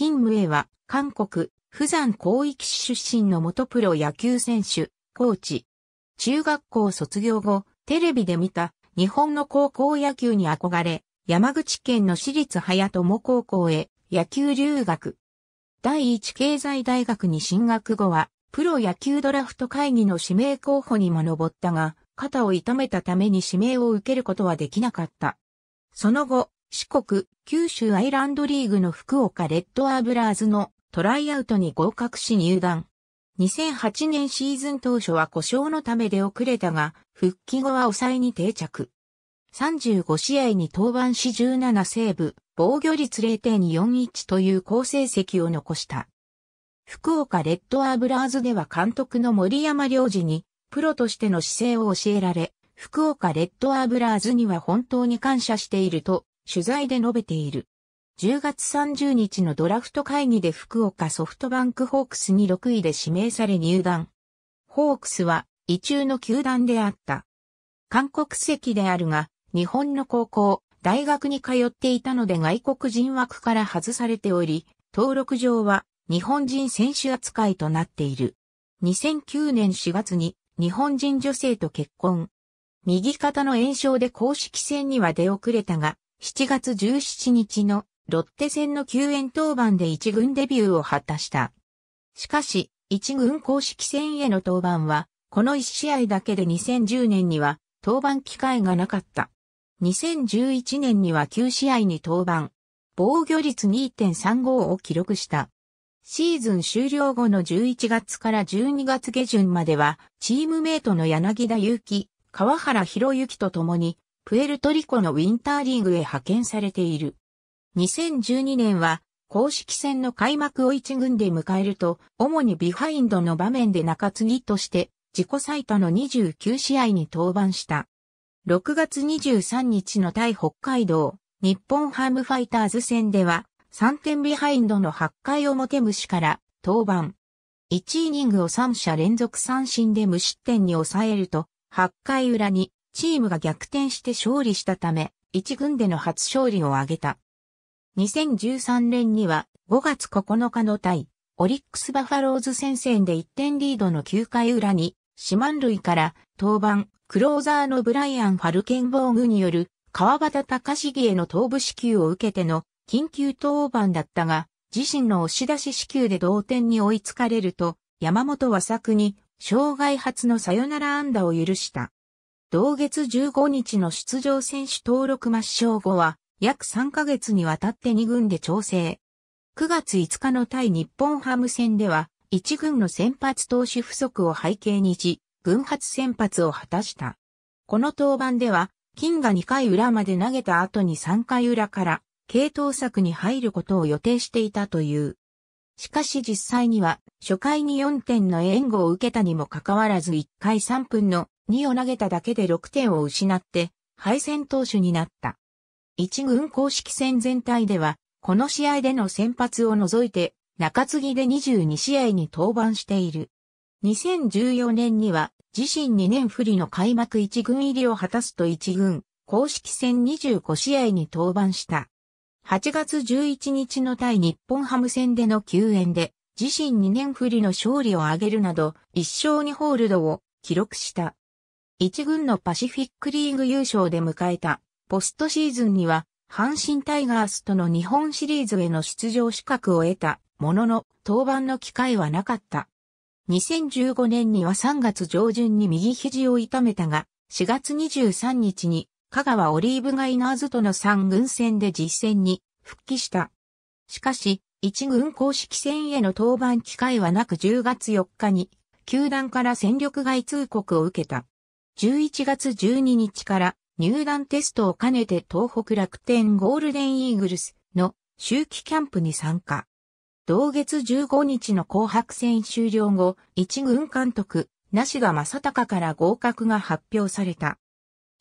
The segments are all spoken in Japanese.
金武衛は、韓国、釜山広域市出身の元プロ野球選手、コーチ。中学校卒業後、テレビで見た日本の高校野球に憧れ、山口県の私立早友高校へ野球留学。第一経済大学に進学後は、プロ野球ドラフト会議の指名候補にも上ったが、肩を痛めたために指名を受けることはできなかった。その後、四国、九州アイランドリーグの福岡レッドアーブラーズのトライアウトに合格し入団。2008年シーズン当初は故障のためで遅れたが、復帰後は抑えに定着。35試合に登板し17セーブ、防御率0.41という好成績を残した。福岡レッドアーブラーズでは監督の森山良二に、プロとしての姿勢を教えられ、福岡レッドアーブラーズには本当に感謝していると取材で述べている。10月30日のドラフト会議で福岡ソフトバンクホークスに6位で指名され入団。ホークスは、異中の球団であった。韓国籍であるが、日本の高校、大学に通っていたので外国人枠から外されており、登録上は日本人選手扱いとなっている。2009年4月に日本人女性と結婚。右肩の炎症で公式戦には出遅れたが、7月17日のロッテ戦の救援登板で1軍デビューを果たした。しかし、1軍公式戦への登板は、この1試合だけで2010年には登板機会がなかった。2011年には9試合に登板、防御率2.35を記録した。シーズン終了後の11月から12月下旬までは、チームメイトの柳田祐希、川原博之と共に、プエルトリコのウィンターリーグへ派遣されている。2012年は、公式戦の開幕を一軍で迎えると、主にビハインドの場面で中継ぎとして、自己最多の29試合に登板した。6月23日の対北海道、日本ハムファイターズ戦では、3点ビハインドの8回表虫から登板。1イニングを3者連続三振で無失点に抑えると、8回裏にチームが逆転して勝利したため、一軍での初勝利を挙げた。2013年には5月9日の対、オリックスバファローズ戦線で1点リードの9回裏に、四万塁から登板、クローザーのブライアン・ファルケンボーグによる川端隆重への頭部支給を受けての緊急登板だったが、自身の押し出し支給で同点に追いつかれると、山本は作に、障害初のサヨナラ安打を許した。同月15日の出場選手登録抹消後は、約3ヶ月にわたって2軍で調整。9月5日の対日本ハム戦では、1軍の先発投手不足を背景にし、軍発先発を果たした。この登板では、金が2回裏まで投げた後に3回裏から、系統策に入ることを予定していたという。しかし実際には、初回に4点の援護を受けたにもかかわらず1回3分の2を投げただけで6点を失って、敗戦投手になった。1軍公式戦全体では、この試合での先発を除いて、中継ぎで22試合に登板している。2014年には、自身2年不利の開幕1軍入りを果たすと1軍、公式戦25試合に登板した。8月11日の対日本ハム戦での救援で、自身2年不利の勝利を挙げるなど、1勝2ホールドを記録した。一軍のパシフィックリーグ優勝で迎えたポストシーズンには阪神タイガースとの日本シリーズへの出場資格を得たものの登板の機会はなかった。2015年には3月上旬に右肘を痛めたが、4月23日に香川オリーブガイナーズとの3軍戦で実戦に復帰した。しかし、1軍公式戦への登板機会はなく10月4日に、球団から戦力外通告を受けた。11月12日から入団テストを兼ねて東北楽天ゴールデンイーグルスの秋季キャンプに参加。同月15日の紅白戦終了後、一軍監督、梨田正隆から合格が発表された。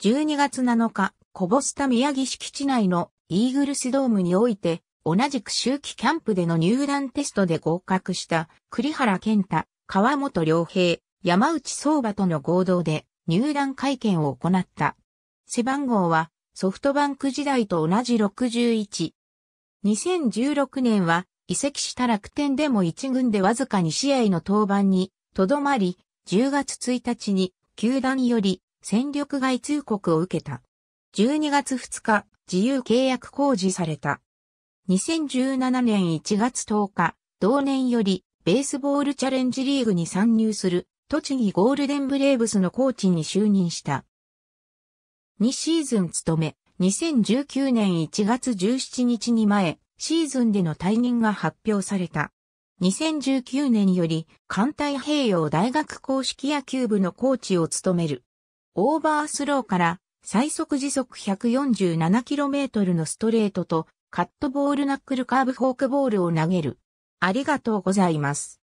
12月7日、コボスタ宮城敷地内のイーグルスドームにおいて、同じく秋季キャンプでの入団テストで合格した栗原健太、川本良平、山内相馬との合同で入団会見を行った。背番号はソフトバンク時代と同じ61。2016年は移籍した楽天でも1軍でわずか2試合の登板にとどまり、10月1日に球団より戦力外通告を受けた。12月2日、自由契約公示された。2017年1月10日、同年よりベースボールチャレンジリーグに参入する栃木ゴールデンブレーブスのコーチに就任した。2シーズン務め、2019年1月17日に前、シーズンでの退任が発表された。2019年より関太平洋大学公式野球部のコーチを務める。オーバースローから最速時速 147km のストレートとカットボールナックルカーブフォークボールを投げる。ありがとうございます。